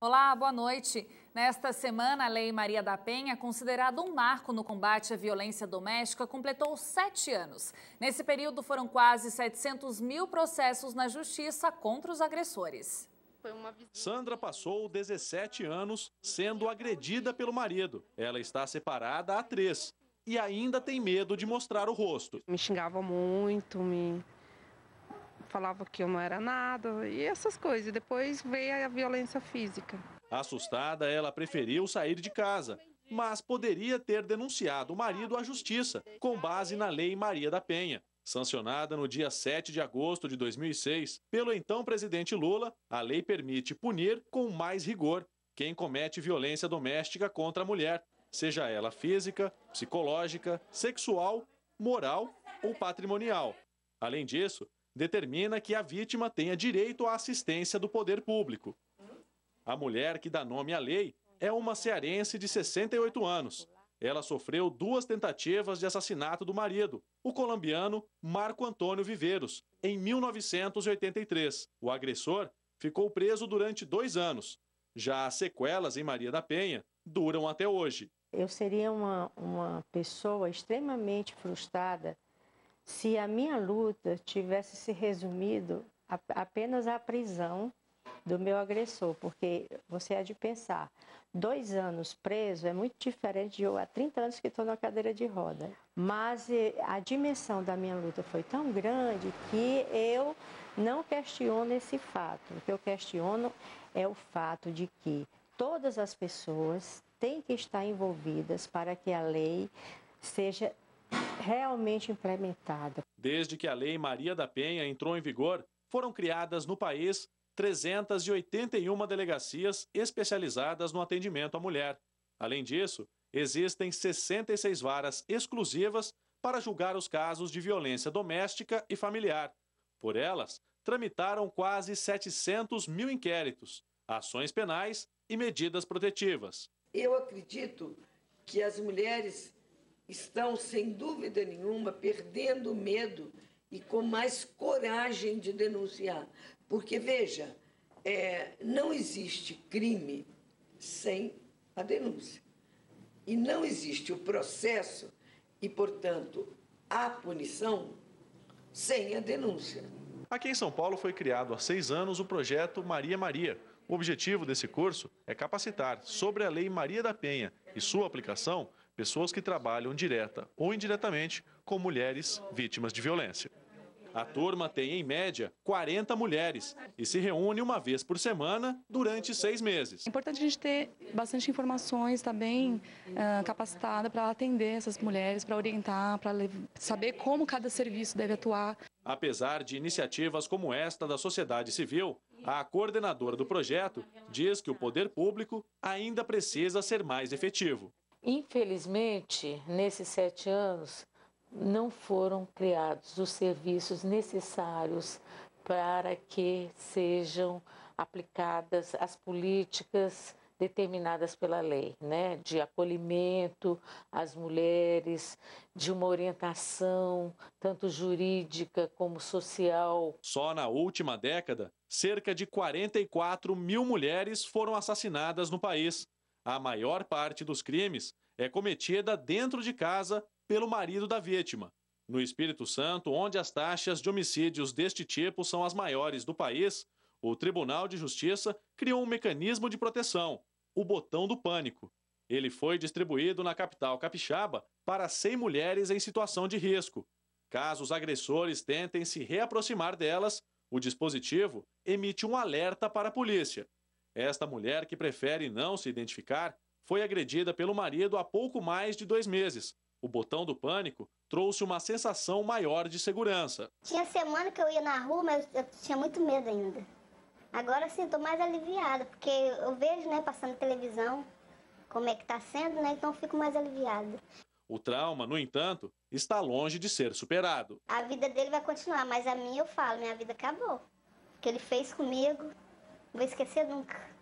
Olá, boa noite. Nesta semana, a Lei Maria da Penha, considerada um marco no combate à violência doméstica, completou sete anos. Nesse período, foram quase 700 mil processos na justiça contra os agressores. Sandra passou 17 anos sendo agredida pelo marido. Ela está separada há três e ainda tem medo de mostrar o rosto. Me xingava muito, me falava que eu não era nada e essas coisas. Depois veio a violência física. Assustada, ela preferiu sair de casa, mas poderia ter denunciado o marido à justiça, com base na Lei Maria da Penha. Sancionada no dia 7 de agosto de 2006 pelo então presidente Lula, a lei permite punir com mais rigor quem comete violência doméstica contra a mulher, seja ela física, psicológica, sexual, moral ou patrimonial. Além disso, determina que a vítima tenha direito à assistência do poder público. A mulher que dá nome à lei é uma cearense de 68 anos. Ela sofreu duas tentativas de assassinato do marido, o colombiano Marco Antônio Viveiros, em 1983. O agressor ficou preso durante dois anos. Já as sequelas em Maria da Penha duram até hoje. Eu seria uma, uma pessoa extremamente frustrada se a minha luta tivesse se resumido a, apenas à prisão do meu agressor, porque você é de pensar, dois anos preso é muito diferente de eu há 30 anos que estou na cadeira de roda. Mas eh, a dimensão da minha luta foi tão grande que eu não questiono esse fato. O que eu questiono é o fato de que todas as pessoas têm que estar envolvidas para que a lei seja realmente implementada. Desde que a Lei Maria da Penha entrou em vigor, foram criadas no país 381 delegacias especializadas no atendimento à mulher. Além disso, existem 66 varas exclusivas para julgar os casos de violência doméstica e familiar. Por elas, tramitaram quase 700 mil inquéritos, ações penais e medidas protetivas. Eu acredito que as mulheres estão, sem dúvida nenhuma, perdendo medo e com mais coragem de denunciar. Porque, veja, é, não existe crime sem a denúncia. E não existe o processo e, portanto, a punição sem a denúncia. Aqui em São Paulo foi criado há seis anos o projeto Maria Maria. O objetivo desse curso é capacitar sobre a Lei Maria da Penha e sua aplicação pessoas que trabalham direta ou indiretamente com mulheres vítimas de violência. A turma tem, em média, 40 mulheres e se reúne uma vez por semana durante seis meses. É importante a gente ter bastante informações, estar tá bem uh, capacitada para atender essas mulheres, para orientar, para saber como cada serviço deve atuar. Apesar de iniciativas como esta da sociedade civil, a coordenadora do projeto diz que o poder público ainda precisa ser mais efetivo. Infelizmente, nesses sete anos, não foram criados os serviços necessários para que sejam aplicadas as políticas determinadas pela lei, né? De acolhimento às mulheres, de uma orientação tanto jurídica como social. Só na última década, cerca de 44 mil mulheres foram assassinadas no país. A maior parte dos crimes é cometida dentro de casa pelo marido da vítima. No Espírito Santo, onde as taxas de homicídios deste tipo são as maiores do país, o Tribunal de Justiça criou um mecanismo de proteção, o Botão do Pânico. Ele foi distribuído na capital capixaba para 100 mulheres em situação de risco. Caso os agressores tentem se reaproximar delas, o dispositivo emite um alerta para a polícia. Esta mulher, que prefere não se identificar, foi agredida pelo marido há pouco mais de dois meses. O botão do pânico trouxe uma sensação maior de segurança. Tinha semana que eu ia na rua, mas eu tinha muito medo ainda. Agora sim, estou mais aliviada, porque eu vejo, né, passando televisão, como é que está sendo, né, então fico mais aliviada. O trauma, no entanto, está longe de ser superado. A vida dele vai continuar, mas a minha eu falo, minha vida acabou. O que ele fez comigo, vou esquecer nunca.